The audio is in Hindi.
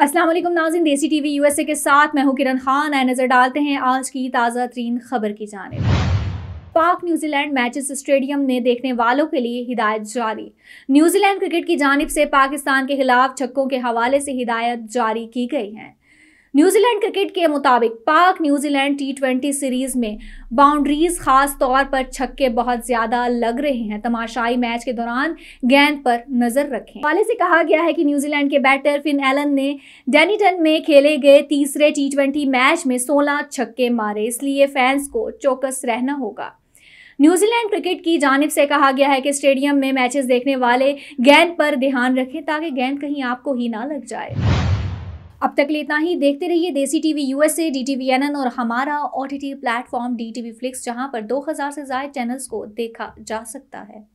Aslam Nazin Desi T V U S A के साथ मैं हूँ किरण खान आए नज़र डालते हैं आज की ताज़ा तरीन खबर की जानब पाक न्यूजीलैंड मैचेस स्टेडियम में देखने वालों के लिए हिदायत जारी न्यूजीलैंड क्रिकेट की जानब से पाकिस्तान के खिलाफ छक्कों के हवाले से हिदायत जारी की गई हैं न्यूजीलैंड क्रिकेट के मुताबिक Pak New Zealand T twenty series में बाउंड्रीज खास तौर पर छक्के बहुत ज्यादा लग रहे हैं तमाशाई मैच के दौरान गेंद पर नजर रखें हवाले से कहा गया है कि न्यूजीलैंड के बैटर फिन एलन ने डेनिटन में खेले गए तीसरे टी ट्वेंटी मैच में सोलह छक्के मारे इसलिए फैंस को चौकस रहना होगा न्यूजीलैंड क्रिकेट की जानब से कहा गया है कि स्टेडियम में मैचेस देखने वाले गेंद पर ध्यान रखें ताकि गेंद कहीं आपको ही ना लग जाए अब तक लिए इतना ही देखते रहिए Desi TV USA D TV N और हमारा O T T platform D T V flix जहाँ पर 2000 से ज्यादा चैनल्स को देखा जा सकता है